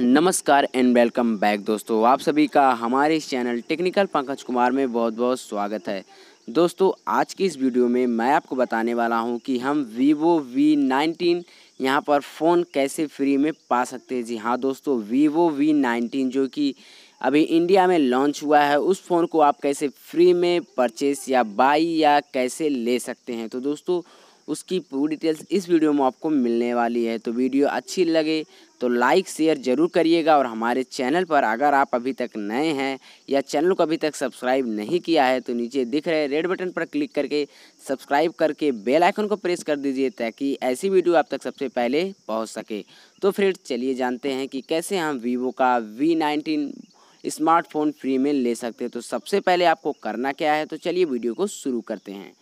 नमस्कार and welcome back दोस्तों आप सभी का हमारे इस चैनल टेक्निकल पंकज कुमार में बहुत बहुत स्वागत है दोस्तों आज की इस वीडियो में मैं आपको बताने वाला हूं कि हम वीवो वी नाइनटीन यहाँ पर फ़ोन कैसे फ्री में पा सकते हैं जी हाँ दोस्तों वीवो वी नाइनटीन जो कि अभी इंडिया में लॉन्च हुआ है उस फ़ोन को आप कैसे फ्री में परचेस या बाई या कैसे ले सकते हैं तो दोस्तों उसकी पूरी डिटेल्स इस वीडियो में आपको मिलने वाली है तो वीडियो अच्छी लगे तो लाइक शेयर ज़रूर करिएगा और हमारे चैनल पर अगर आप अभी तक नए हैं या चैनल को अभी तक सब्सक्राइब नहीं किया है तो नीचे दिख रहे रेड बटन पर क्लिक करके सब्सक्राइब करके बेल आइकन को प्रेस कर दीजिए ताकि ऐसी वीडियो आप तक सबसे पहले पहुंच सके तो फिर चलिए जानते हैं कि कैसे हम वीवो का वी नाइनटीन स्मार्टफोन फ्री में ले सकते हैं तो सबसे पहले आपको करना क्या है तो चलिए वीडियो को शुरू करते हैं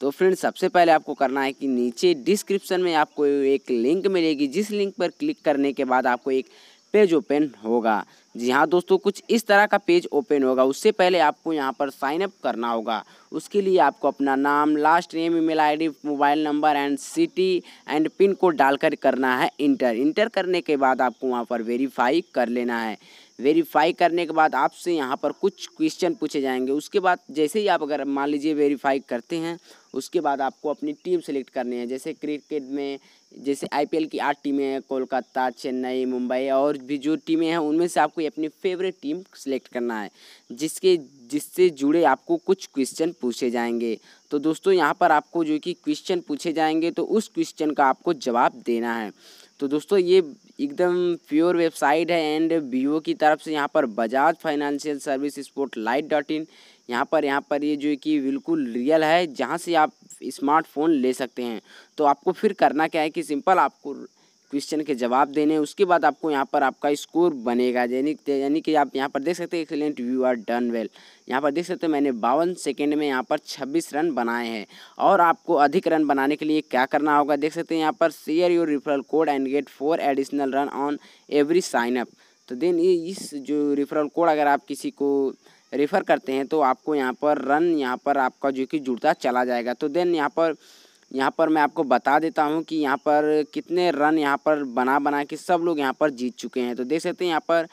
तो फ्रेंड सबसे पहले आपको करना है कि नीचे डिस्क्रिप्शन में आपको एक लिंक मिलेगी जिस लिंक पर क्लिक करने के बाद आपको एक पेज ओपन होगा जी हाँ दोस्तों कुछ इस तरह का पेज ओपन होगा उससे पहले आपको यहाँ पर साइन अप करना होगा उसके लिए आपको अपना नाम last name email ID mobile number and city and pin code डालकर करना है इंटर इंटर करने के बाद आपको वहाँ पर वेरीफाई कर लेना है वेरीफाई करने के बाद आपसे यहाँ पर कुछ क्वेश्चन पूछे जाएंगे उसके बाद जैसे ही आप अगर मान लीजिए वेरीफाई करते हैं उसके बाद आपको अपनी टीम सेलेक्ट करनी है जैसे क्रिकेट में जैसे आईपीएल की आठ टीमें हैं कोलकाता चेन्नई मुंबई और भी जो टीमें हैं उनमें से आपको अपनी फेवरेट टीम सेलेक्ट करना है जिसके जिससे जुड़े आपको कुछ क्वेश्चन पूछे जाएंगे तो दोस्तों यहाँ पर आपको जो कि क्वेश्चन पूछे जाएंगे तो उस क्वेश्चन का आपको जवाब देना है तो दोस्तों ये एकदम प्योर वेबसाइट है एंड वीवो की तरफ से यहाँ पर Bajaj financial service sport light dot in यहाँ पर यहाँ पर ये यह जो कि बिल्कुल रियल है जहाँ से आप स्मार्टफोन ले सकते हैं तो आपको फिर करना क्या है कि सिंपल आपको क्वेश्चन के जवाब देने उसके बाद आपको यहाँ पर आपका स्कोर बनेगा यानी यानी कि आप यहाँ पर देख सकते हैं excellent view are done well यहाँ पर देख सकते हैं मैंने बावन सेकेंड में यहाँ पर छब्बीस रन बनाए हैं और आपको अधिक रन बनाने के लिए क्या करना होगा देख सकते हैं यहाँ पर share your referral code and get four additional run on every signup तो देन ये इस जो रेफरल कोड अगर आप किसी को रेफ़र करते हैं तो आपको यहाँ पर रन यहाँ पर आपका जो कि जुड़ता चला जाएगा तो देन यहाँ पर यहाँ पर मैं आपको बता देता हूँ कि यहाँ पर कितने रन यहाँ पर बना बना के सब लोग यहाँ पर जीत चुके हैं तो देख सकते हैं यहाँ पर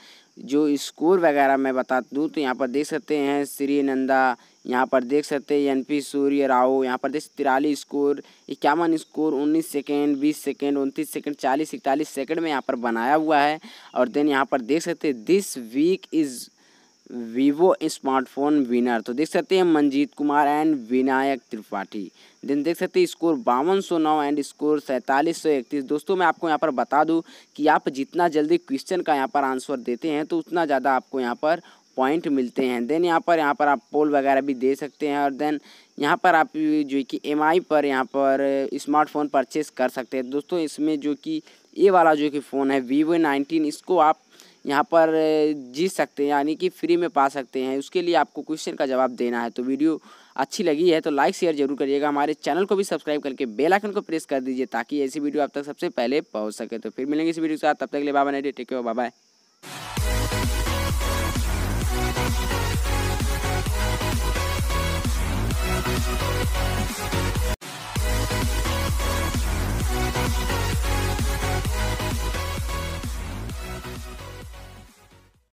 जो स्कोर वगैरह मैं बता दूँ तो यहाँ पर देख सकते हैं श्री नंदा यहाँ पर देख सकते हैं एन पी सूर्य राव यहाँ पर देख तिरालीस स्कोर इक्यावन स्कोर उन्नीस सेकेंड बीस सेकेंड उनतीस सेकेंड चालीस इकतालीस सेकेंड में यहाँ पर बनाया हुआ है और देन यहाँ पर देख सकते this week is Vivo smartphone winner तो देख सकते हैं मंजीत कुमार एंड विनायक त्रिपाठी देन देख सकते हैं स्कोर बावन सौ नौ एंड स्कोर सैंतालीस सौ इकतीस दोस्तों मैं आपको यहाँ पर बता दूँ कि आप जितना जल्दी क्वेश्चन का यहाँ पर आंसर देते हैं तो उतना ज़्यादा आपको यहाँ पर पॉइंट मिलते हैं देन यहाँ पर यहाँ पर आप पोल वगैरह भी दे सकते हैं और देन यहाँ पर आप जो कि एम पर यहाँ पर स्मार्टफ़ोन परचेस कर सकते हैं दोस्तों इसमें जो कि ये वाला जो कि फ़ोन है वीवो नाइनटीन इसको आप यहाँ पर जीत सकते हैं यानी कि फ्री में पा सकते हैं उसके लिए आपको क्वेश्चन का जवाब देना है तो वीडियो अच्छी लगी है तो लाइक शेयर जरूर करिएगा हमारे चैनल को भी सब्सक्राइब करके बेल आइकन को प्रेस कर दीजिए ताकि ऐसी वीडियो आप तक सबसे पहले पहुँच सके तो फिर मिलेंगे इस वीडियो के साथ तब तक के लिए बाबा नाइडी टेक बाय